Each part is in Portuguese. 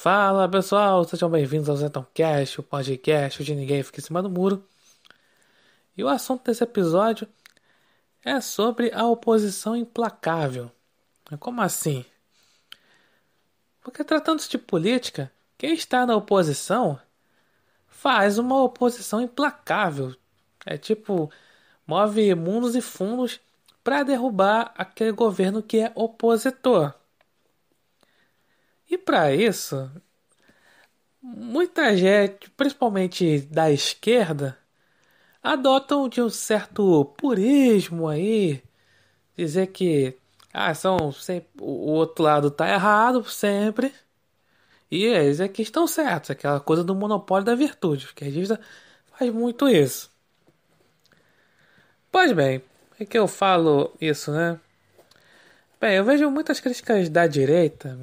Fala pessoal, sejam bem-vindos ao Cast, o podcast de ninguém fica em cima do muro. E o assunto desse episódio é sobre a oposição implacável. Como assim? Porque tratando-se de política, quem está na oposição faz uma oposição implacável. É tipo, move mundos e fundos para derrubar aquele governo que é opositor. E para isso, muita gente, principalmente da esquerda, adotam de um certo purismo aí, dizer que ah, são sempre, o outro lado está errado sempre. E eles aqui é estão certos, aquela coisa do monopólio da virtude. O esquerdista faz muito isso. Pois bem, é que eu falo isso, né? Bem, eu vejo muitas críticas da direita,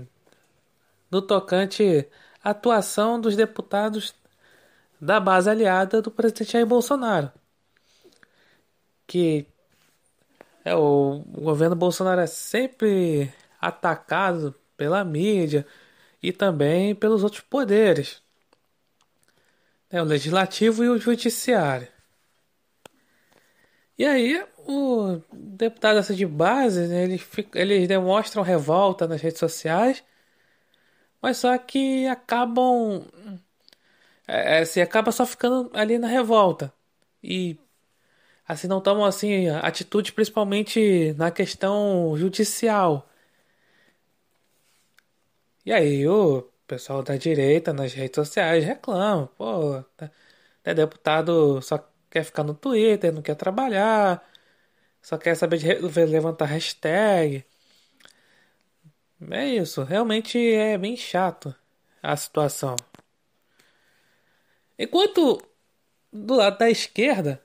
no tocante à atuação dos deputados da base aliada do presidente Jair Bolsonaro, que é o governo Bolsonaro é sempre atacado pela mídia e também pelos outros poderes, né, o legislativo e o judiciário. E aí o deputado assim, de base, né, eles, eles demonstram revolta nas redes sociais mas só que acabam. É, é, assim, acaba só ficando ali na revolta. E assim não tomam assim atitude principalmente na questão judicial. E aí o pessoal da direita nas redes sociais reclama, pô, né, deputado só quer ficar no Twitter, não quer trabalhar, só quer saber de levantar hashtag. É isso, realmente é bem chato a situação. Enquanto do lado da esquerda,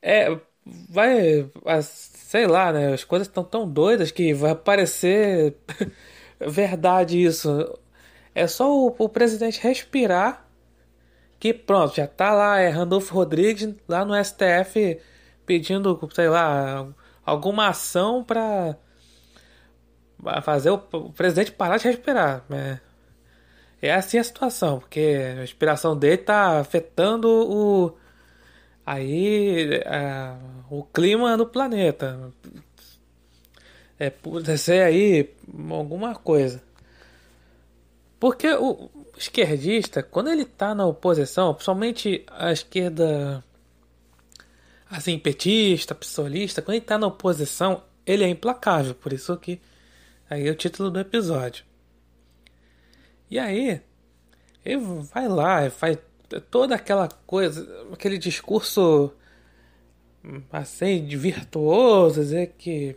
é, vai, sei lá, né? As coisas estão tão doidas que vai parecer verdade isso. É só o, o, presidente respirar que pronto, já tá lá, é Randolfo Rodrigues lá no STF pedindo, sei lá, alguma ação para fazer o, o presidente parar de respirar. É, é assim a situação, porque a respiração dele tá afetando o. Aí. É, o clima no planeta. É, por ser aí alguma coisa. Porque o esquerdista, quando ele tá na oposição, principalmente a esquerda assim, petista, psolista, quando ele tá na oposição, ele é implacável. Por isso que Aí é o título do episódio. E aí, ele vai lá, faz toda aquela coisa, aquele discurso assim, virtuoso, dizer que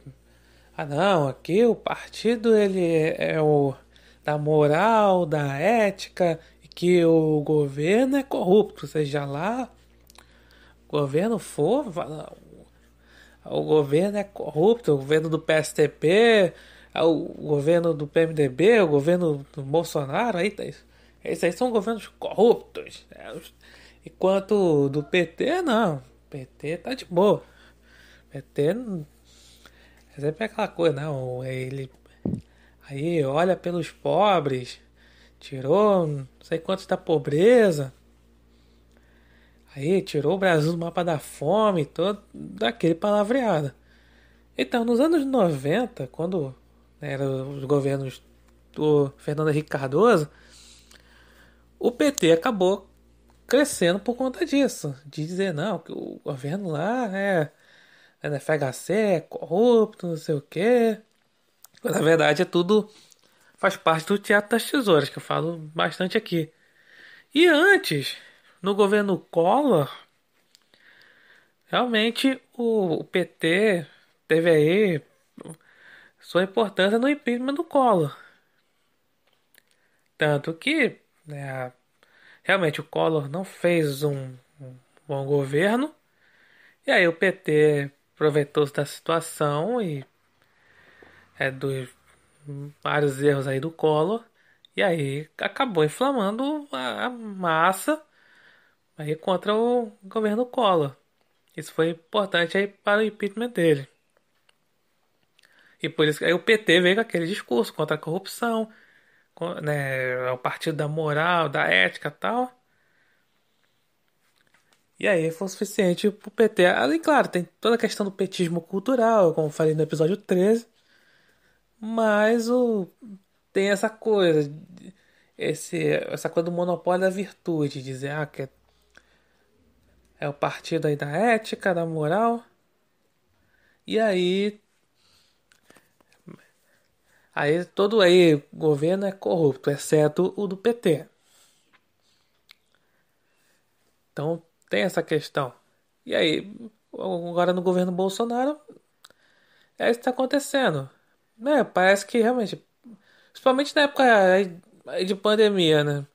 ah não, aqui o partido ele é, é o da moral, da ética, e que o governo é corrupto, seja lá o governo for, o governo é corrupto, o governo do PSTP, ah, o governo do PMDB, o governo do Bolsonaro, aí, esses aí são governos corruptos. Né? Enquanto do PT, não. PT tá de boa. PT é sempre aquela coisa, não. Ele aí olha pelos pobres, tirou não sei quantos da pobreza. Aí tirou o Brasil do mapa da fome, todo daquele palavreado. Então, nos anos 90, quando era os governos do Fernando Henrique Cardoso, o PT acabou crescendo por conta disso, de dizer não, que o governo lá né, é, é né, FHC, é corrupto, não sei o quê. na verdade é tudo faz parte do teatro das tesouras, que eu falo bastante aqui. E antes, no governo Collor, realmente o PT teve aí sua importância no impeachment do Collor. Tanto que né, realmente o Collor não fez um, um bom governo, e aí o PT aproveitou-se da situação e é, dos vários erros aí do Collor, e aí acabou inflamando a, a massa aí contra o governo Collor. Isso foi importante aí para o impeachment dele. E por isso que o PT veio com aquele discurso contra a corrupção, né, é o partido da moral, da ética tal. E aí foi o suficiente pro PT. ali claro, tem toda a questão do petismo cultural, como falei no episódio 13. Mas o tem essa coisa, esse, essa coisa do monopólio da virtude, dizer ah, que é, é o partido aí da ética, da moral. E aí Aí todo aí governo é corrupto, exceto o do PT. Então tem essa questão. E aí, agora no governo Bolsonaro, é isso que está acontecendo. Né? Parece que realmente, principalmente na época de pandemia, né?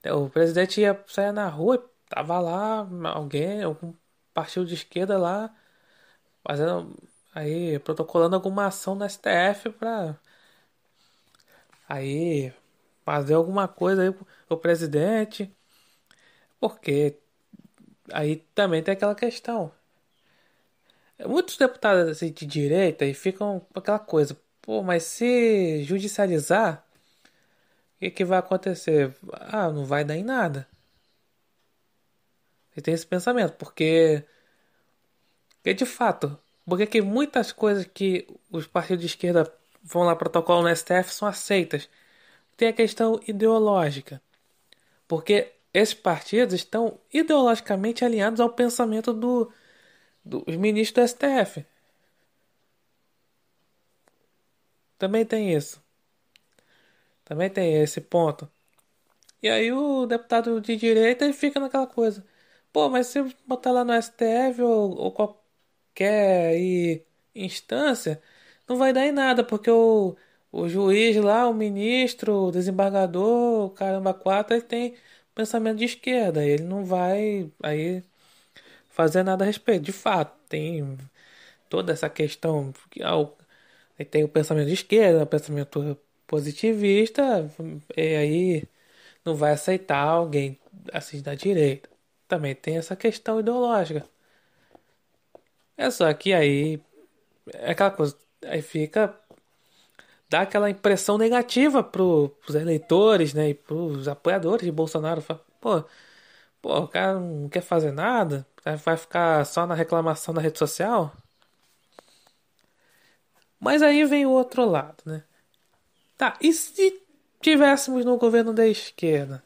Então, o presidente ia sair na rua e tava lá alguém, algum partido de esquerda lá, fazendo aí protocolando alguma ação na STF para aí fazer alguma coisa aí o presidente, porque aí também tem aquela questão. Muitos deputados assim, de direita e ficam com aquela coisa, pô, mas se judicializar, o que, que vai acontecer? Ah, não vai dar em nada. E tem esse pensamento, porque, porque de fato, porque que muitas coisas que os partidos de esquerda vão lá protocolo no STF são aceitas. Tem a questão ideológica. Porque esses partidos estão ideologicamente alinhados ao pensamento do, dos ministros do STF. Também tem isso. Também tem esse ponto. E aí o deputado de direita ele fica naquela coisa. Pô, mas se botar lá no STF ou, ou qualquer instância, não vai dar em nada, porque o, o juiz lá, o ministro, o desembargador, o caramba, quatro, ele tem pensamento de esquerda, ele não vai aí fazer nada a respeito. De fato, tem toda essa questão que é tem o pensamento de esquerda, o pensamento positivista, e é aí não vai aceitar alguém assim da direita. Também tem essa questão ideológica. É só que aí é aquela coisa, Aí fica. dá aquela impressão negativa pro, pros eleitores, né? E pros apoiadores de Bolsonaro. Fala, pô, pô, o cara não quer fazer nada, vai ficar só na reclamação na rede social. Mas aí vem o outro lado, né? Tá, e se tivéssemos no governo da esquerda?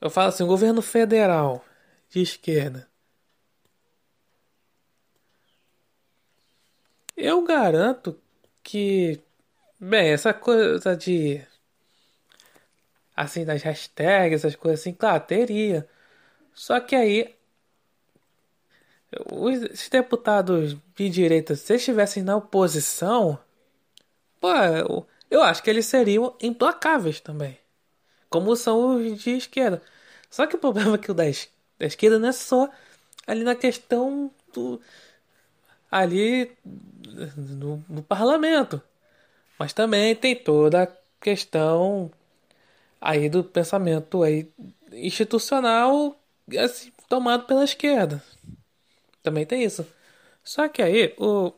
Eu falo assim, governo federal de esquerda. Eu garanto que, bem, essa coisa de. Assim, das hashtags, essas coisas assim, claro, teria. Só que aí. Os deputados de direita, se estivessem na oposição. Pô, eu, acho que eles seriam implacáveis também. Como são os de esquerda. Só que o problema é que o da esquerda não é só ali na questão do ali no, no parlamento. Mas também tem toda a questão aí do pensamento aí institucional assim, tomado pela esquerda. Também tem isso. Só que aí o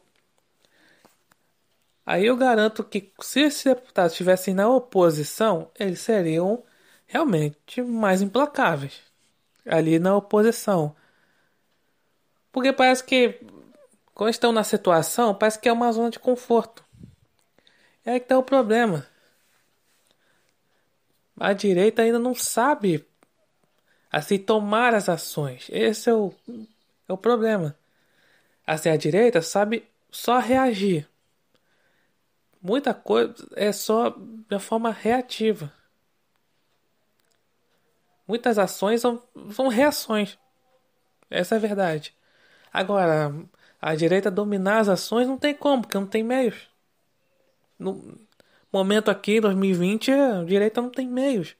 aí eu garanto que se esses deputados estivessem na oposição, eles seriam realmente mais implacáveis ali na oposição. Porque parece que quando estão na situação, parece que é uma zona de conforto. É aí que está o problema. A direita ainda não sabe assim tomar as ações. Esse é o, é o problema. Assim, a direita sabe só reagir. Muita coisa é só de forma reativa. Muitas ações são, são reações. Essa é a verdade. Agora, a direita dominar as ações não tem como, porque não tem meios. No momento aqui, 2020, a direita não tem meios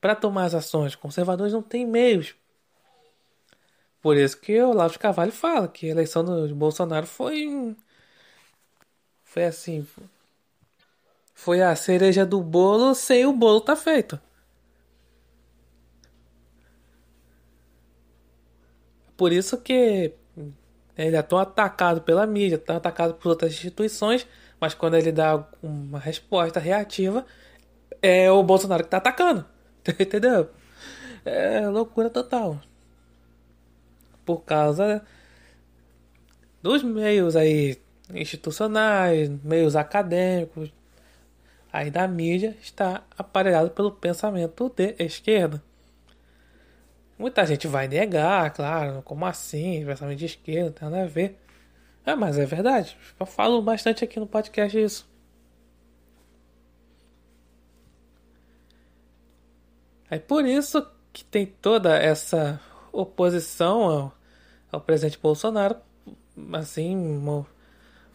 para tomar as ações. Conservadores não têm meios. Por isso que o Olavo de Carvalho fala que a eleição do Bolsonaro foi. Foi assim. Foi a cereja do bolo sem o bolo tá feito. Por isso que ele é tão atacado pela mídia, tão atacado por outras instituições, mas quando ele dá uma resposta reativa, é o Bolsonaro que está atacando. Entendeu? É loucura total. Por causa dos meios aí institucionais, meios acadêmicos, aí da mídia está aparelhado pelo pensamento de esquerda. Muita gente vai negar, claro, como assim? Pensamento de esquerda, não tem nada a ver. É, mas é verdade. Eu falo bastante aqui no podcast isso. É por isso que tem toda essa oposição ao, ao presidente Bolsonaro, assim, uma,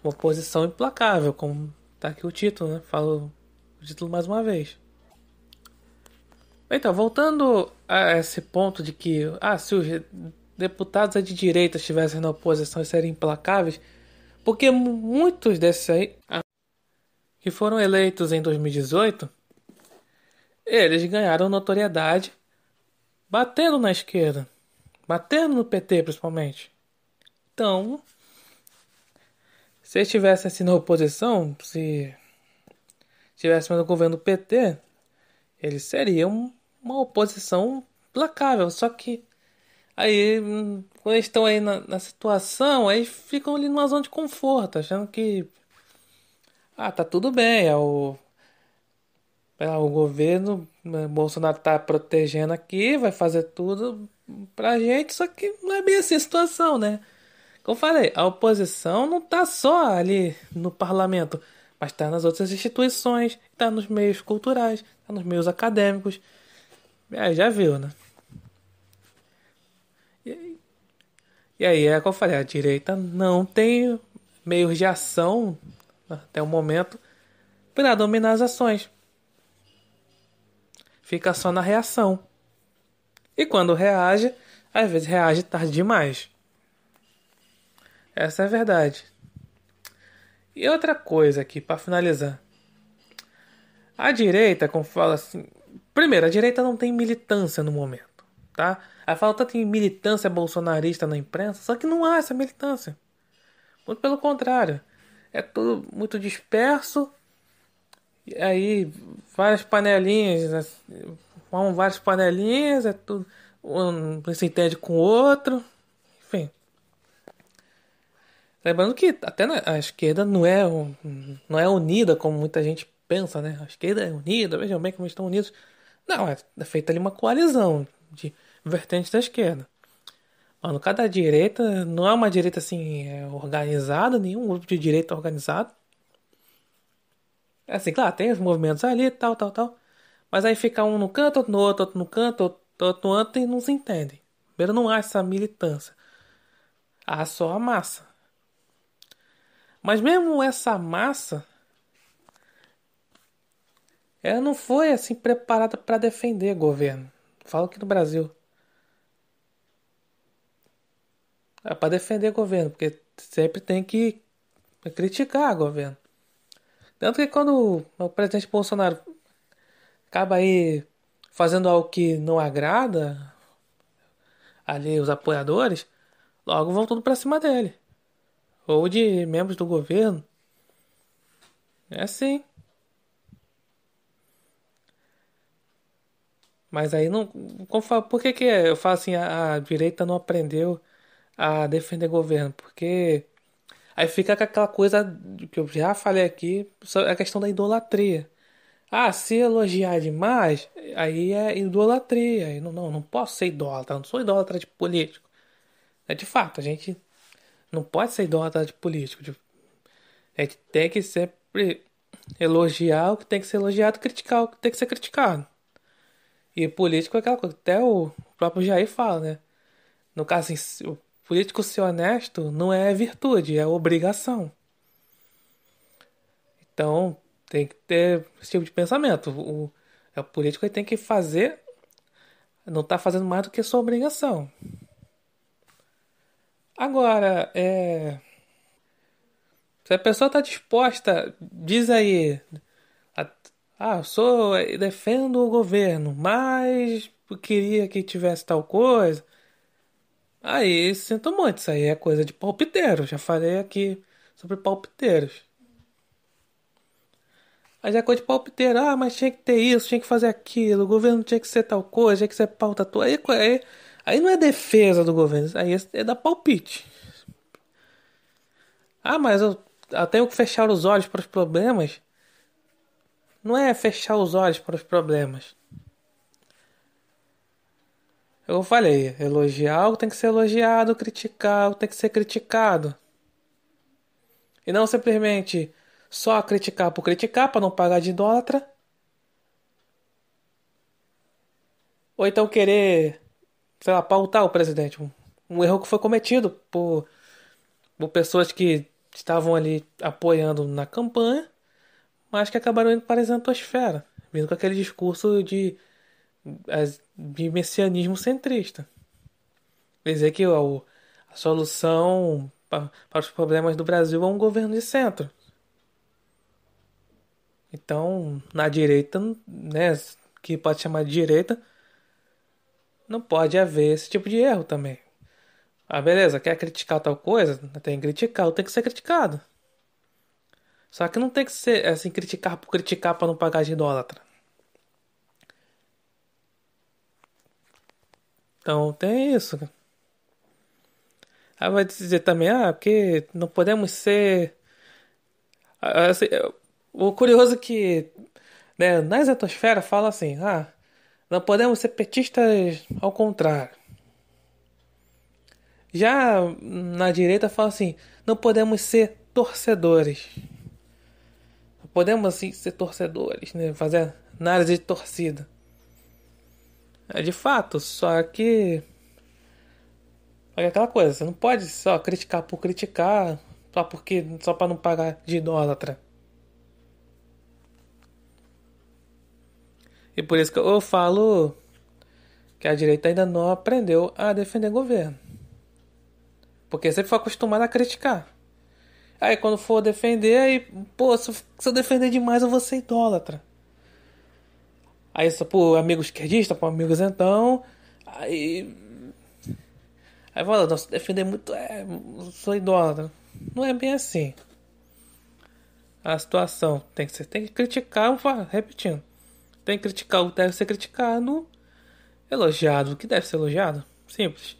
uma oposição implacável, como tá aqui o título, né? Falo o título mais uma vez. Então, voltando a esse ponto de que ah, se os deputados é de direita estivessem na oposição e seriam implacáveis, porque muitos desses aí ah, que foram eleitos em 2018, eles ganharam notoriedade batendo na esquerda, batendo no PT principalmente. Então, se estivessem assim na oposição, se estivessem no governo do PT, eles seriam uma oposição placável. Só que aí, hum, quando eles estão aí na, na situação, aí ficam ali numa zona de conforto, achando que. Ah, tá tudo bem, é o. É, o governo o né, Bolsonaro tá protegendo aqui, vai fazer tudo pra gente, só que não é bem assim a situação, né? Como eu falei, a oposição não tá só ali no parlamento, mas tá nas outras instituições, tá nos meios culturais, tá nos meios acadêmicos. É, já viu, né? E, aí, é como eu falei, a direita não tem meios de ação até o momento para dominar as ações. Fica só na reação. E quando reage, às vezes reage tarde demais. Essa é a verdade. E outra coisa aqui para finalizar. A direita, como fala assim, Primeiro, a direita não tem militância no momento, tá? A falta tem militância bolsonarista na imprensa, só que não há essa militância. Muito pelo contrário. É tudo muito disperso. E aí, várias panelinhas, né, formam várias panelinhas, é tudo. Um se entende com o outro. Enfim. Lembrando que até a esquerda não é, não é unida como muita gente pensa, né? A esquerda é unida, vejam bem como estão unidos. Não, é feita ali uma coalizão de vertentes da esquerda. Mano, cada direita não é uma direita assim é organizada, nenhum grupo de direita organizado. É assim, claro, tem os movimentos ali, tal, tal, tal. Mas aí fica um no canto, outro no outro, outro no canto, outro, outro no outro e não se entendem. Primeiro não há essa militância. Há só a massa. Mas mesmo essa massa ela não foi assim preparada para defender governo. Falo aqui no Brasil. É para defender governo, porque sempre tem que criticar governo. Tanto que quando o presidente Bolsonaro acaba aí fazendo algo que não agrada ali os apoiadores, logo vão tudo para cima dele. Ou de membros do governo. É assim. Mas aí não. Como, por que, que eu falo assim, a, a direita não aprendeu a defender governo? Porque aí fica com aquela coisa que eu já falei aqui, a questão da idolatria. Ah, se elogiar demais, aí é idolatria. não, não, não posso ser idólatra, não sou idólatra de político. É de fato, a gente não pode ser idólatra de político. De... A gente tem que sempre elogiar o que tem que ser elogiado, criticar o que tem que ser criticado. E político é aquela coisa, até o próprio Jair fala, né? No caso, assim, o político ser honesto não é virtude, é obrigação. Então, tem que ter esse tipo de pensamento. O, é o político tem que fazer, não está fazendo mais do que sua obrigação. Agora, é... se a pessoa está disposta, diz aí, ah, sou eh, defendo o governo, mas queria que tivesse tal coisa. Aí, sinto muito, isso aí é coisa de palpiteiro. Já falei aqui sobre palpiteiros. Aí é coisa de palpiteiro. Ah, mas tinha que ter isso, tinha que fazer aquilo. O governo tinha que ser tal coisa, tinha que ser pauta tua. Aí, aí, aí não é defesa do governo, aí é, é da palpite. Ah, mas eu, eu tenho que fechar os olhos para os problemas não é fechar os olhos para os problemas. Eu falei, elogiar algo tem que ser elogiado, criticar algo tem que ser criticado. E não simplesmente só criticar por criticar para não pagar de idólatra. Ou então querer, sei lá, pautar o presidente. Um, um erro que foi cometido por, por pessoas que estavam ali apoiando na campanha mas que acabaram indo para a isentosfera, vindo com aquele discurso de, de messianismo centrista. Dizer que a solução para os problemas do Brasil é um governo de centro. Então, na direita, né, que pode chamar de direita, não pode haver esse tipo de erro também. Ah, beleza, quer criticar tal coisa? Tem que criticar, tem que ser criticado. Só que não tem que ser é, assim, criticar por criticar para não pagar de idólatra. Então tem isso. Ela vai dizer também, ah, porque não podemos ser. Ah, ah, assim, o curioso é que né, na exatosfera fala assim, ah, não podemos ser petistas ao contrário. Já na direita fala assim, não podemos ser torcedores podemos assim ser torcedores, né? Fazer análise de torcida. É de fato, só que. É aquela coisa, você não pode só criticar por criticar, só porque. só para não pagar de idólatra. E por isso que eu falo que a direita ainda não aprendeu a defender governo. Porque sempre foi acostumada a criticar. Aí quando for defender, aí, pô, se eu defender demais eu vou ser idólatra. Aí só pro amigo esquerdista, pro amigos então. Aí. Aí fala, se defender muito é. Sou idólatra. Não é bem assim. A situação tem que ser. Tem que criticar, repetindo. Tem que criticar o que deve ser criticado. Elogiado o que deve ser elogiado. Simples.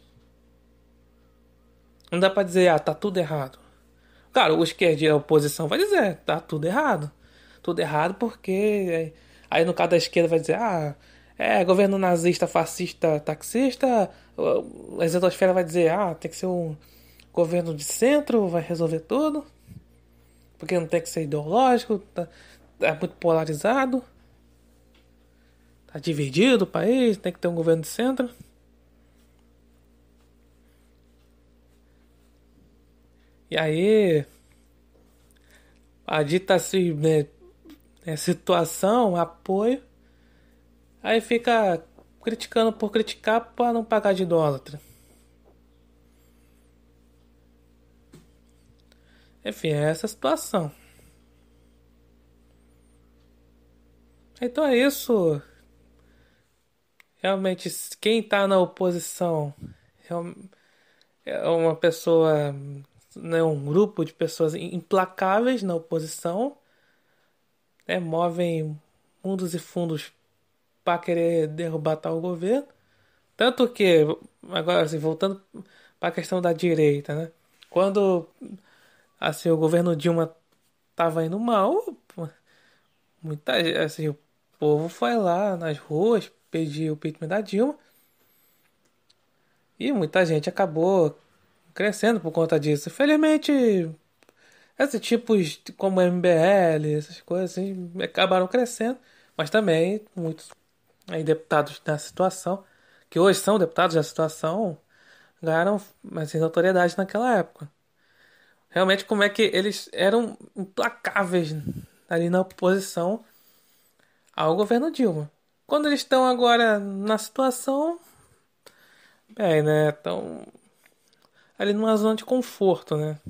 Não dá pra dizer, ah, tá tudo errado. Cara, o esquerdo e a oposição vai dizer, tá tudo errado. Tudo errado porque. É, aí no caso da esquerda vai dizer, ah, é governo nazista, fascista, taxista. A exatosfera vai dizer, ah, tem que ser um governo de centro, vai resolver tudo. Porque não tem que ser ideológico, tá, é muito polarizado. Tá dividido o país, tem que ter um governo de centro. E aí, a dita assim, né, situação, apoio, aí fica criticando por criticar para não pagar de idólatra. Enfim, é essa a situação. Então é isso. Realmente, quem está na oposição é uma pessoa né, um grupo de pessoas implacáveis na oposição, né, movem mundos e fundos para querer derrubar tal governo. Tanto que, agora assim, voltando para a questão da direita, né, quando assim, o governo Dilma estava indo mal, muita, assim, o povo foi lá nas ruas pedir o impeachment da Dilma. E muita gente acabou crescendo por conta disso. Felizmente, esses tipos como MBL, essas coisas assim, acabaram crescendo, mas também muitos aí, deputados da situação, que hoje são deputados da situação, ganharam assim, notoriedade naquela época. Realmente, como é que eles eram implacáveis ali na oposição ao governo Dilma. Quando eles estão agora na situação, bem, né? Estão ali numa zona de conforto, né?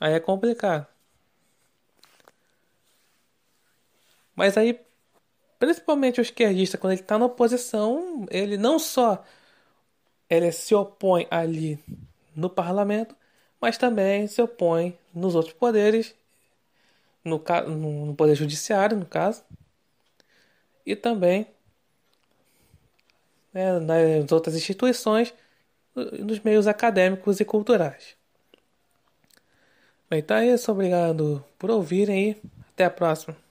Aí é complicado. Mas aí, principalmente o esquerdista, quando ele está na oposição, ele não só ele se opõe ali no parlamento, mas também se opõe nos outros poderes, no, no poder judiciário, no caso, e também né, nas outras instituições nos meios acadêmicos e culturais. Bem, tá isso. Obrigado por ouvirem e até a próxima.